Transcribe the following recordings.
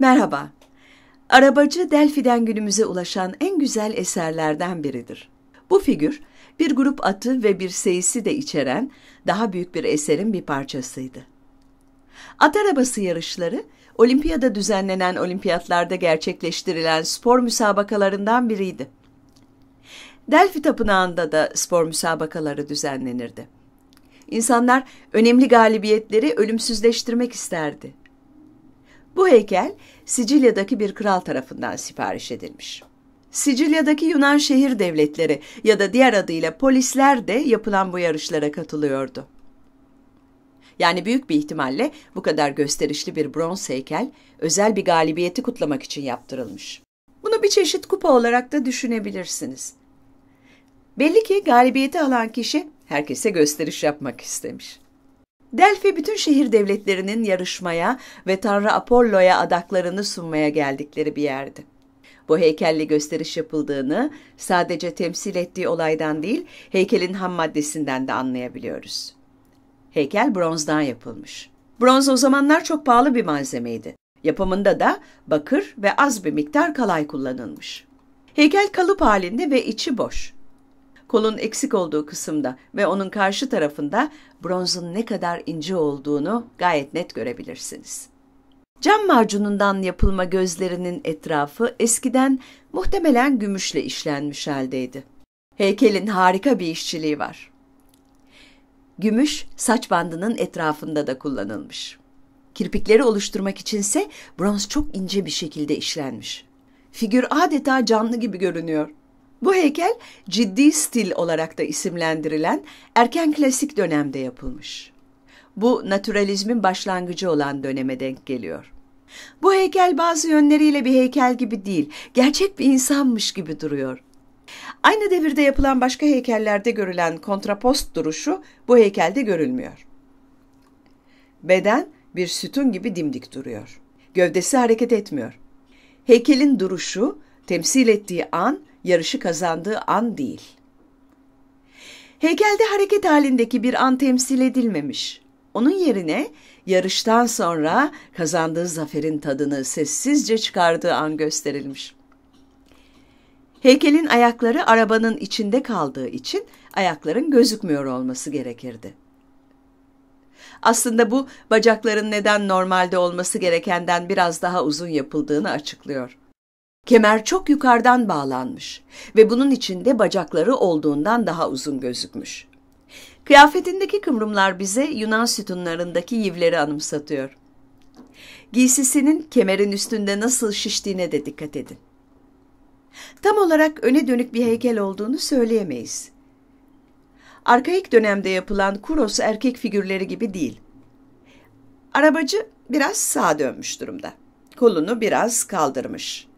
Merhaba. Arabacı Delfi'den günümüze ulaşan en güzel eserlerden biridir. Bu figür bir grup atı ve bir seyisi de içeren daha büyük bir eserin bir parçasıydı. At arabası yarışları olimpiyada düzenlenen olimpiyatlarda gerçekleştirilen spor müsabakalarından biriydi. Delfi Tapınağı'nda da spor müsabakaları düzenlenirdi. İnsanlar önemli galibiyetleri ölümsüzleştirmek isterdi. Bu heykel Sicilya'daki bir kral tarafından sipariş edilmiş. Sicilya'daki Yunan şehir devletleri ya da diğer adıyla polisler de yapılan bu yarışlara katılıyordu. Yani büyük bir ihtimalle bu kadar gösterişli bir bronz heykel özel bir galibiyeti kutlamak için yaptırılmış. Bunu bir çeşit kupa olarak da düşünebilirsiniz. Belli ki galibiyeti alan kişi herkese gösteriş yapmak istemiş. Delphi bütün şehir devletlerinin yarışmaya ve Tanrı Apollo'ya adaklarını sunmaya geldikleri bir yerdi. Bu heykelle gösteriş yapıldığını sadece temsil ettiği olaydan değil, heykelin ham maddesinden de anlayabiliyoruz. Heykel bronzdan yapılmış. Bronz o zamanlar çok pahalı bir malzemeydi. Yapımında da bakır ve az bir miktar kalay kullanılmış. Heykel kalıp halinde ve içi boş kolun eksik olduğu kısımda ve onun karşı tarafında bronzun ne kadar ince olduğunu gayet net görebilirsiniz. Cam macunundan yapılma gözlerinin etrafı eskiden muhtemelen gümüşle işlenmiş haldeydi. Heykelin harika bir işçiliği var. Gümüş saç bandının etrafında da kullanılmış. Kirpikleri oluşturmak içinse bronz çok ince bir şekilde işlenmiş. Figür adeta canlı gibi görünüyor. Bu heykel ciddi stil olarak da isimlendirilen erken klasik dönemde yapılmış. Bu naturalizmin başlangıcı olan döneme denk geliyor. Bu heykel bazı yönleriyle bir heykel gibi değil, gerçek bir insanmış gibi duruyor. Aynı devirde yapılan başka heykellerde görülen kontrapost duruşu bu heykelde görülmüyor. Beden bir sütun gibi dimdik duruyor. Gövdesi hareket etmiyor. Heykelin duruşu, temsil ettiği an yarışı kazandığı an değil. Heykelde hareket halindeki bir an temsil edilmemiş. Onun yerine yarıştan sonra kazandığı zaferin tadını sessizce çıkardığı an gösterilmiş. Heykelin ayakları arabanın içinde kaldığı için ayakların gözükmüyor olması gerekirdi. Aslında bu bacakların neden normalde olması gerekenden biraz daha uzun yapıldığını açıklıyor. Kemer çok yukarıdan bağlanmış ve bunun içinde bacakları olduğundan daha uzun gözükmüş. Kıyafetindeki kıvrımlar bize Yunan sütunlarındaki yivleri anımsatıyor. Giysisinin kemerin üstünde nasıl şiştiğine de dikkat edin. Tam olarak öne dönük bir heykel olduğunu söyleyemeyiz. Arkaik dönemde yapılan Kuros erkek figürleri gibi değil. Arabacı biraz sağa dönmüş durumda. Kolunu biraz kaldırmış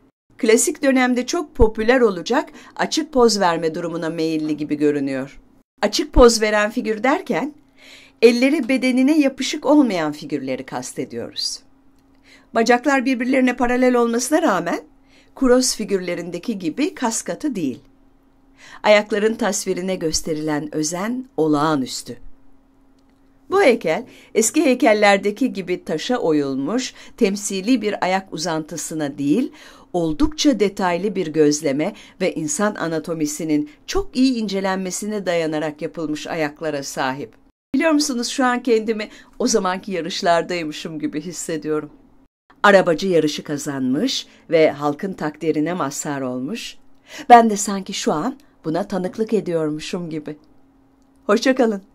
klasik dönemde çok popüler olacak açık poz verme durumuna meyilli gibi görünüyor. Açık poz veren figür derken elleri bedenine yapışık olmayan figürleri kastediyoruz. Bacaklar birbirlerine paralel olmasına rağmen Kuros figürlerindeki gibi kaskatı değil. Ayakların tasvirine gösterilen özen olağanüstü. Bu heykel eski heykellerdeki gibi taşa oyulmuş temsili bir ayak uzantısına değil, oldukça detaylı bir gözleme ve insan anatomisinin çok iyi incelenmesine dayanarak yapılmış ayaklara sahip. Biliyor musunuz şu an kendimi o zamanki yarışlardaymışım gibi hissediyorum. Arabacı yarışı kazanmış ve halkın takdirine mazhar olmuş. Ben de sanki şu an buna tanıklık ediyormuşum gibi. Hoşçakalın.